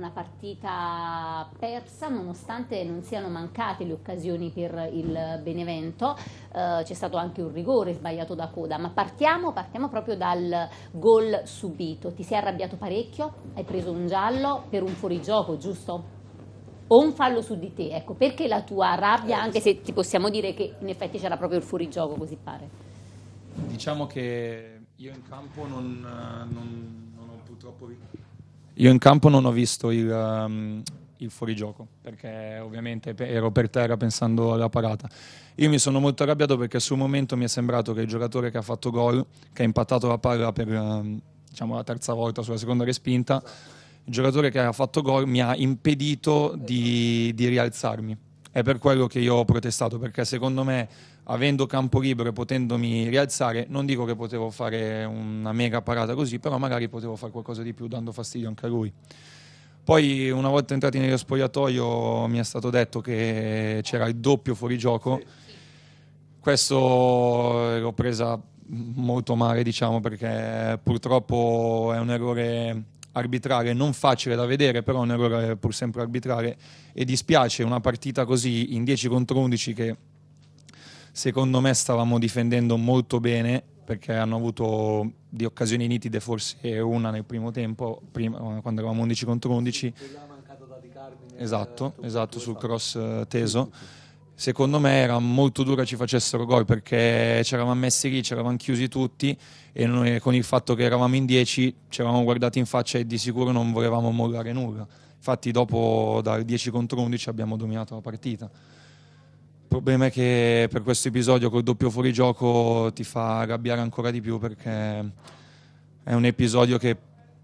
una partita persa nonostante non siano mancate le occasioni per il Benevento, eh, c'è stato anche un rigore sbagliato da coda, ma partiamo, partiamo proprio dal gol subito, ti sei arrabbiato parecchio, hai preso un giallo per un fuorigioco, giusto? o un fallo su di te, ecco, perché la tua rabbia, eh, anche se ti possiamo dire che in effetti c'era proprio il fuorigioco, così pare? Diciamo che io in campo non, eh, non, non ho purtroppo io in campo non ho visto il, um, il fuorigioco perché ovviamente ero per terra pensando alla parata. Io mi sono molto arrabbiato perché sul momento mi è sembrato che il giocatore che ha fatto gol, che ha impattato la palla per um, diciamo, la terza volta sulla seconda respinta, il giocatore che ha fatto gol mi ha impedito di, di rialzarmi. È per quello che io ho protestato perché secondo me avendo campo libero e potendomi rialzare, non dico che potevo fare una mega parata così, però magari potevo fare qualcosa di più dando fastidio anche a lui. Poi una volta entrati nello spogliatoio mi è stato detto che c'era il doppio fuorigioco. Questo eh, l'ho presa molto male, diciamo, perché purtroppo è un errore arbitrale non facile da vedere, però è un errore pur sempre arbitrale e dispiace una partita così in 10 contro 11 che secondo me stavamo difendendo molto bene perché hanno avuto di occasioni nitide forse una nel primo tempo, prima, quando eravamo 11 contro 11. Esatto, esatto, sul cross eh, teso. Secondo me era molto dura ci facessero gol perché ci eravamo messi lì, ci eravamo chiusi tutti e noi con il fatto che eravamo in 10 ci eravamo guardati in faccia e di sicuro non volevamo mollare nulla. Infatti dopo dal 10 contro 11 abbiamo dominato la partita problema è che per questo episodio col doppio fuorigioco ti fa arrabbiare ancora di più perché è un episodio che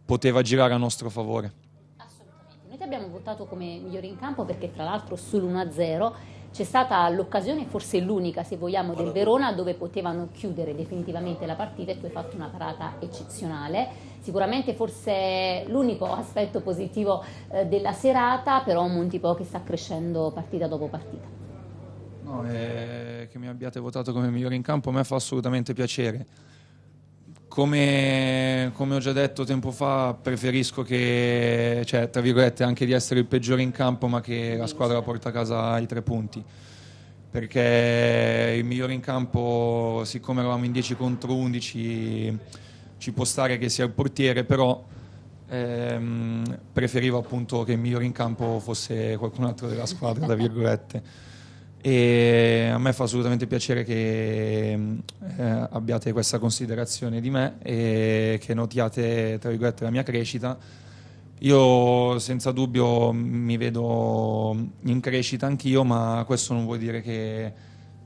poteva girare a nostro favore. Assolutamente. Noi ti abbiamo votato come migliore in campo perché tra l'altro sull'1-0 c'è stata l'occasione, forse l'unica se vogliamo, del Verona dove potevano chiudere definitivamente la partita e tu hai fatto una parata eccezionale. Sicuramente forse l'unico aspetto positivo eh, della serata, però Montipo che sta crescendo partita dopo partita. No, eh, che mi abbiate votato come migliore in campo a me fa assolutamente piacere. Come, come ho già detto tempo fa, preferisco che, cioè, tra virgolette, anche di essere il peggiore in campo, ma che la squadra porta a casa i tre punti. Perché il migliore in campo, siccome eravamo in 10 contro 11, ci può stare che sia il portiere, però ehm, preferivo appunto che il migliore in campo fosse qualcun altro della squadra, tra virgolette e a me fa assolutamente piacere che eh, abbiate questa considerazione di me e che notiate tra virgolette la mia crescita. Io senza dubbio mi vedo in crescita anch'io, ma questo non vuol dire che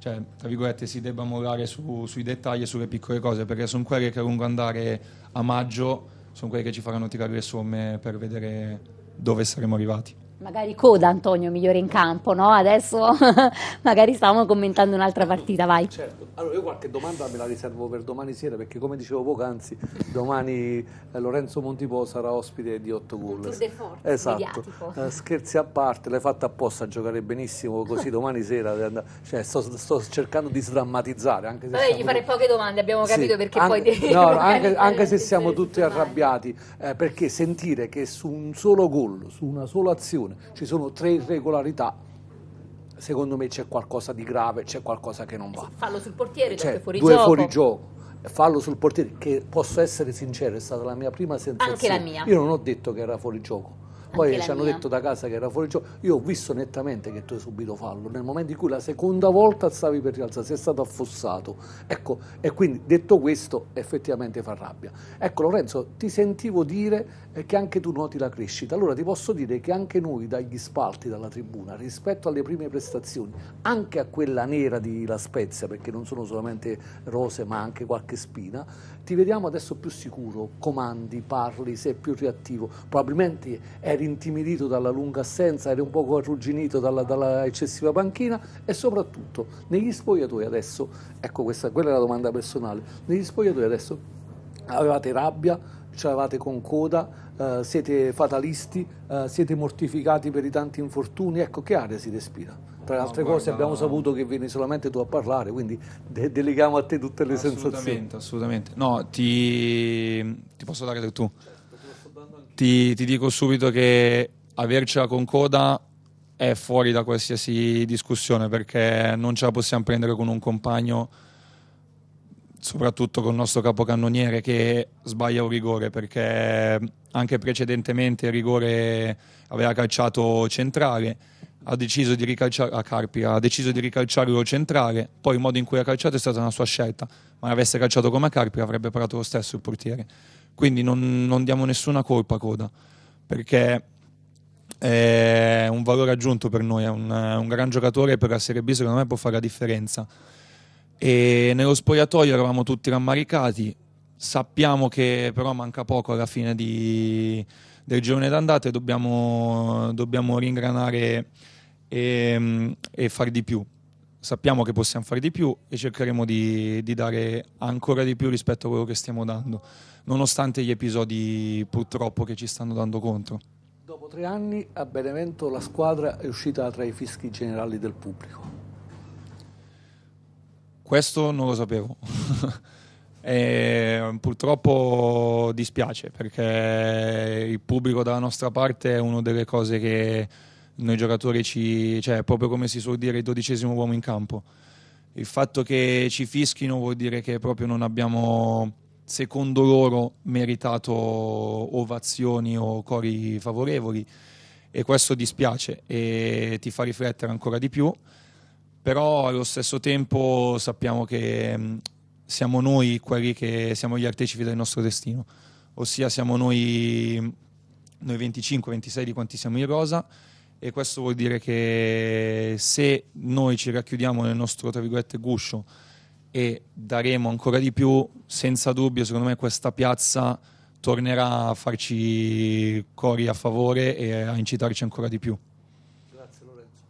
cioè, tra virgolette, si debba mollare su, sui dettagli e sulle piccole cose, perché sono quelle che a lungo andare a maggio sono quelle che ci faranno tirare le somme per vedere dove saremo arrivati magari coda Antonio migliore in campo, no? Adesso magari stavamo commentando un'altra partita, vai. Certo, allora io qualche domanda me la riservo per domani sera perché come dicevo poc'anzi, domani eh, Lorenzo Montipo sarà ospite di 8 gol. Tour de force, esatto. Eh, scherzi a parte, l'hai fatta apposta a giocare benissimo così domani sera, cioè, sto, sto, cercando di sdrammatizzare. Anche se Vabbè, gli fare poche domande, abbiamo capito sì, perché anche, poi... No, anche, anche se siamo tutti arrabbiati, eh, perché sentire che su un solo gol, su una sola azione, situazione, ci sono tre irregolarità, secondo me c'è qualcosa di grave, c'è qualcosa che non va. Fallo sul portiere, c'è cioè, fuori due gioco. fuori gioco. Fallo sul portiere, che posso essere sincero, è stata la mia prima sensazione. Anche la mia. Io non ho detto che era fuori gioco poi ci hanno mia. detto da casa che era fuori gioco. Io ho visto nettamente che tu hai subito fallo nel momento in cui la seconda volta stavi per rialzare, sei stato affossato. Ecco, e quindi detto questo, effettivamente fa rabbia. Ecco, Lorenzo, ti sentivo dire eh, che anche tu noti la crescita. Allora ti posso dire che anche noi dagli spalti, dalla tribuna, rispetto alle prime prestazioni, anche a quella nera di La Spezia, perché non sono solamente rose ma anche qualche spina, ti vediamo adesso più sicuro, comandi, parli, sei più reattivo. Probabilmente eri eri intimidito dalla lunga assenza, era un poco arrugginito dalla, dalla eccessiva panchina e soprattutto negli spogliatoi adesso, ecco questa, quella è la domanda personale, negli spogliatoi adesso avevate rabbia, ce l'avevate con coda, Uh, siete fatalisti, uh, siete mortificati per i tanti infortuni, ecco che aria si respira. Tra le altre no, cose abbiamo saputo che vieni solamente tu a parlare, quindi de- deleghiamo a te tutte le assolutamente, sensazioni. Assolutamente, assolutamente. No, ti, ti posso dare tu ti, ti dico subito che avercela con coda è fuori da qualsiasi discussione perché non ce la possiamo prendere con un compagno, soprattutto con il nostro capocannoniere che sbaglia un rigore perché anche precedentemente il rigore aveva calciato centrale, ha deciso di ricalciare a Carpi, ha deciso di ricalciarlo centrale, poi il modo in cui ha calciato è stata una sua scelta, ma avesse calciato come a Carpi avrebbe parato lo stesso il portiere. Quindi non, non diamo nessuna colpa a Coda, perché è un valore aggiunto per noi, è un, un gran giocatore per la Serie B, secondo me può fare la differenza. E nello spogliatoio eravamo tutti rammaricati, sappiamo che però manca poco alla fine di, del girone d'andata e dobbiamo, dobbiamo ringranare e, e far di più sappiamo che possiamo fare di più e cercheremo di, di, dare ancora di più rispetto a quello che stiamo dando, nonostante gli episodi purtroppo che ci stanno dando contro. Dopo tre anni a Benevento la squadra è uscita tra i fischi generali del pubblico. Questo non lo sapevo. e purtroppo dispiace perché il pubblico dalla nostra parte è una delle cose che noi giocatori ci, cioè, proprio come si suol dire, il dodicesimo uomo in campo. Il fatto che ci fischino vuol dire che proprio non abbiamo, secondo loro, meritato ovazioni o cori favorevoli e questo dispiace e ti fa riflettere ancora di più, però allo stesso tempo sappiamo che mm, siamo noi quelli che siamo gli artecipi del nostro destino, ossia siamo noi, mm, noi 25-26 di quanti siamo in rosa e questo vuol dire che se noi ci racchiudiamo nel nostro guscio e daremo ancora di più, senza dubbio secondo me questa piazza tornerà a farci cori a favore e a incitarci ancora di più. Grazie Lorenzo.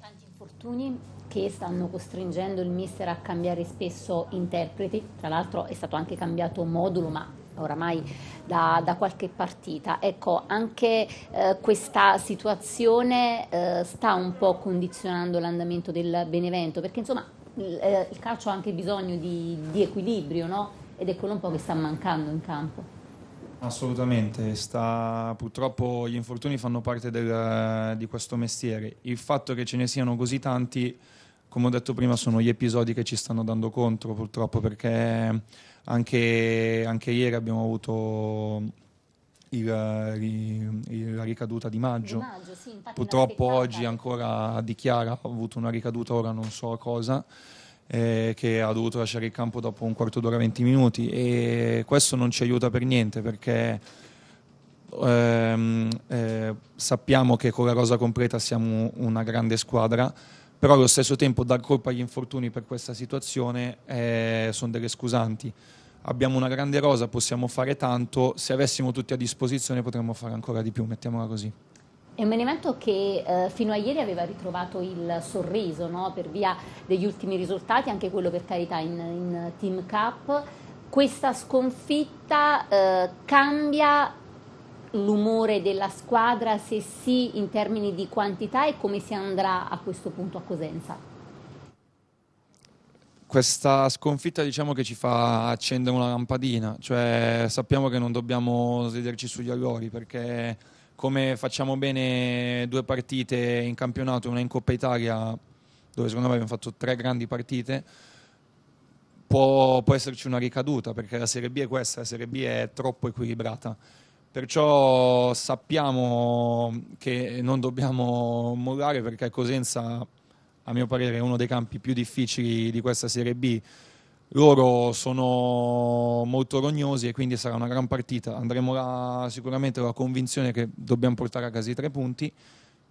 Tanti infortuni che stanno costringendo il mister a cambiare spesso interpreti, tra l'altro è stato anche cambiato modulo ma oramai da, da, qualche partita. Ecco, anche eh, questa situazione eh, sta un po' condizionando l'andamento del Benevento, perché insomma il, eh, il calcio ha anche bisogno di, di equilibrio, no? Ed è quello un po' che sta mancando in campo. Assolutamente, sta, purtroppo gli infortuni fanno parte del, di questo mestiere. Il fatto che ce ne siano così tanti come ho detto prima, sono gli episodi che ci stanno dando contro purtroppo perché anche, anche ieri abbiamo avuto il, il, la ricaduta di maggio. Di maggio sì, purtroppo oggi ancora dichiara, ha avuto una ricaduta, ora non so cosa. Eh, che ha dovuto lasciare il campo dopo un quarto d'ora, venti minuti e questo non ci aiuta per niente perché ehm, eh, sappiamo che con la rosa completa siamo una grande squadra, però allo stesso tempo dar colpa agli infortuni per questa situazione eh, sono delle scusanti. Abbiamo una grande rosa, possiamo fare tanto, se avessimo tutti a disposizione potremmo fare ancora di più, mettiamola così. È un elemento che eh, fino a ieri aveva ritrovato il sorriso no? per via degli ultimi risultati, anche quello per carità in, in Team Cup. Questa sconfitta eh, cambia l'umore della squadra, se sì in termini di quantità e come si andrà a questo punto a Cosenza? questa sconfitta diciamo che ci fa accendere una lampadina, cioè sappiamo che non dobbiamo sederci sugli allori perché come facciamo bene due partite in campionato, una in Coppa Italia dove secondo me abbiamo fatto tre grandi partite, può, può esserci una ricaduta perché la Serie B è questa, la Serie B è troppo equilibrata Perciò sappiamo che non dobbiamo mollare perché Cosenza, a mio parere, è uno dei campi più difficili di questa Serie B. Loro sono molto rognosi e quindi sarà una gran partita. Andremo là sicuramente con la convinzione che dobbiamo portare a casa i tre punti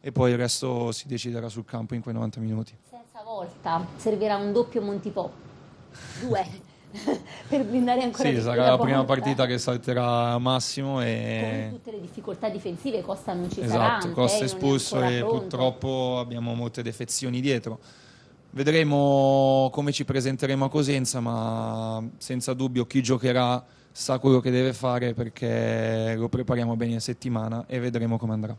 e poi il resto si deciderà sul campo in quei 90 minuti. Senza volta, servirà un doppio Montipò. Due. per blindare ancora sì, di più. Sì, sarà la, la prima partita che salterà Massimo. E... Con tutte le difficoltà difensive, Costa non ci esatto, sarà. Esatto, Costa espulso e pronto. purtroppo abbiamo molte defezioni dietro. Vedremo come ci presenteremo a Cosenza, ma senza dubbio chi giocherà sa quello che deve fare perché lo prepariamo bene in settimana e vedremo come andrà.